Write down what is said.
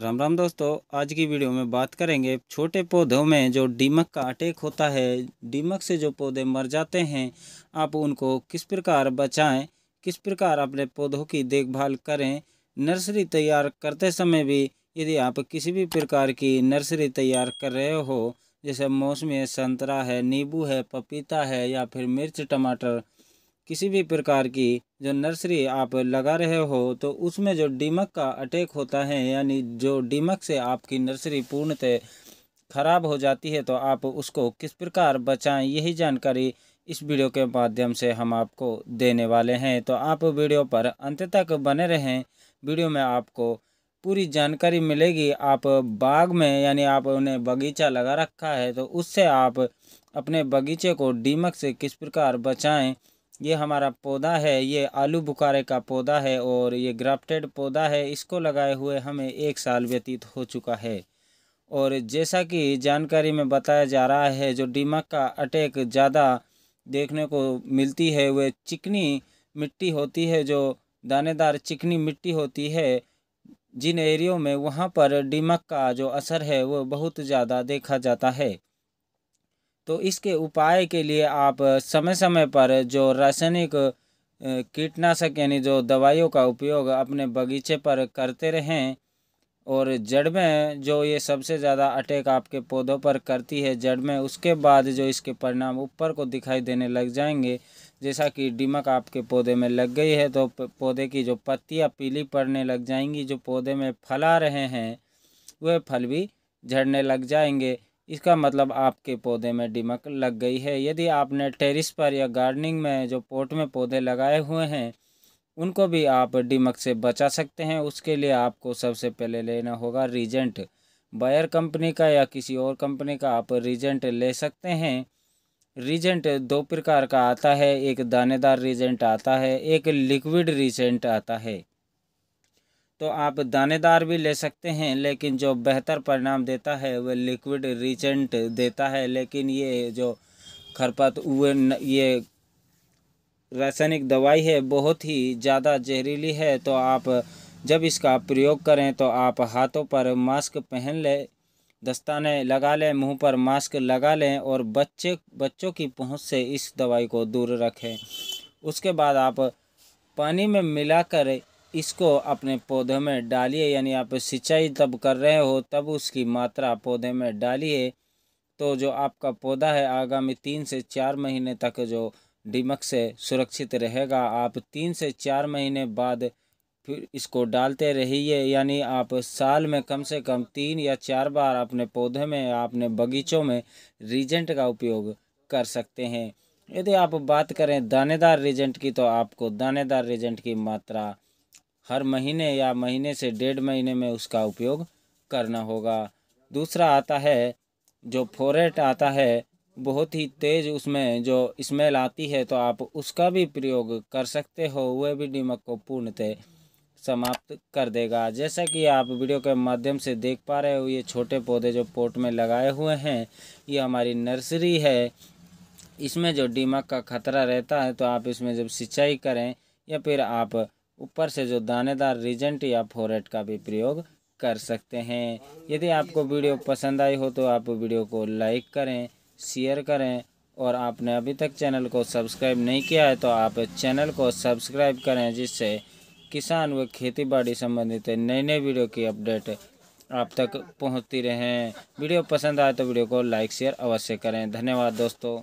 राम राम दोस्तों आज की वीडियो में बात करेंगे छोटे पौधों में जो डीमक का अटैक होता है डीमक से जो पौधे मर जाते हैं आप उनको किस प्रकार बचाएं किस प्रकार अपने पौधों की देखभाल करें नर्सरी तैयार करते समय भी यदि आप किसी भी प्रकार की नर्सरी तैयार कर रहे हो जैसे मौसमी संतरा है नींबू है पपीता है या फिर मिर्च टमाटर किसी भी प्रकार की जो नर्सरी आप लगा रहे हो तो उसमें जो डीमक का अटैक होता है यानी जो डीमक से आपकी नर्सरी पूर्णतः खराब हो जाती है तो आप उसको किस प्रकार बचाएं यही जानकारी इस वीडियो के माध्यम से हम आपको देने वाले हैं तो आप वीडियो पर अंत तक बने रहें वीडियो में आपको पूरी जानकारी मिलेगी आप बाग में यानी आप उन्हें बगीचा लगा रखा है तो उससे आप अपने बगीचे को डीमक से किस प्रकार बचाएं ये हमारा पौधा है ये आलू बुखारे का पौधा है और ये ग्राफ्टेड पौधा है इसको लगाए हुए हमें एक साल व्यतीत हो चुका है और जैसा कि जानकारी में बताया जा रहा है जो डीमक का अटैक ज़्यादा देखने को मिलती है वह चिकनी मिट्टी होती है जो दानेदार चिकनी मिट्टी होती है जिन एरियो में वहाँ पर डीमक का जो असर है वह बहुत ज़्यादा देखा जाता है तो इसके उपाय के लिए आप समय समय पर जो रासायनिक कीटनाशक यानी जो दवाइयों का उपयोग अपने बगीचे पर करते रहें और जड़ में जो ये सबसे ज़्यादा अटैक आपके पौधों पर करती है जड़ में उसके बाद जो इसके परिणाम ऊपर को दिखाई देने लग जाएंगे जैसा कि डिमक आपके पौधे में लग गई है तो पौधे की जो पत्तियाँ पीली पड़ने लग जाएंगी जो पौधे में फला रहे हैं वह फल भी झड़ने लग जाएंगे इसका मतलब आपके पौधे में डिमक लग गई है यदि आपने टेरिस पर या गार्डनिंग में जो पोट में पौधे लगाए हुए हैं उनको भी आप डिमक से बचा सकते हैं उसके लिए आपको सबसे पहले लेना होगा रीजेंट बायर कंपनी का या किसी और कंपनी का आप रीजेंट ले सकते हैं रीजेंट दो प्रकार का आता है एक दानेदार रीजेंट आता है एक लिक्विड रीजेंट आता है तो आप दानेदार भी ले सकते हैं लेकिन जो बेहतर परिणाम देता है वह लिक्विड रिचेंट देता है लेकिन ये जो खरपत ये रासायनिक दवाई है बहुत ही ज़्यादा जहरीली है तो आप जब इसका प्रयोग करें तो आप हाथों पर मास्क पहन लें दस्ताने लगा लें मुंह पर मास्क लगा लें और बच्चे बच्चों की पहुंच से इस दवाई को दूर रखें उसके बाद आप पानी में मिलाकर इसको अपने पौधे में डालिए यानी आप सिंचाई तब कर रहे हो तब उसकी मात्रा पौधे में डालिए तो जो आपका पौधा है आगामी तीन से चार महीने तक जो दीमक से सुरक्षित रहेगा आप तीन से चार महीने बाद फिर इसको डालते रहिए यानी आप साल में कम से कम तीन या चार बार अपने पौधे में या अपने बगीचों में रीजेंट का उपयोग कर सकते हैं यदि आप बात करें दानेदार रीजेंट की तो आपको दानेदार रीजेंट की मात्रा हर महीने या महीने से डेढ़ महीने में उसका उपयोग करना होगा दूसरा आता है जो फोरेट आता है बहुत ही तेज़ उसमें जो स्मेल आती है तो आप उसका भी प्रयोग कर सकते हो वह भी दीमक को पूर्णतः समाप्त कर देगा जैसा कि आप वीडियो के माध्यम से देख पा रहे हो ये छोटे पौधे जो पोट में लगाए हुए हैं ये हमारी नर्सरी है इसमें जो डीमक का खतरा रहता है तो आप इसमें जब सिंचाई करें या फिर आप ऊपर से जो दानेदार रिजेंट या फोरेट का भी प्रयोग कर सकते हैं यदि आपको वीडियो पसंद आई हो तो आप वीडियो को लाइक करें शेयर करें और आपने अभी तक चैनल को सब्सक्राइब नहीं किया है तो आप चैनल को सब्सक्राइब करें जिससे किसान व खेतीबाड़ी संबंधित नए नए वीडियो की अपडेट आप तक पहुंचती रहें वीडियो पसंद आए तो वीडियो को लाइक शेयर अवश्य करें धन्यवाद दोस्तों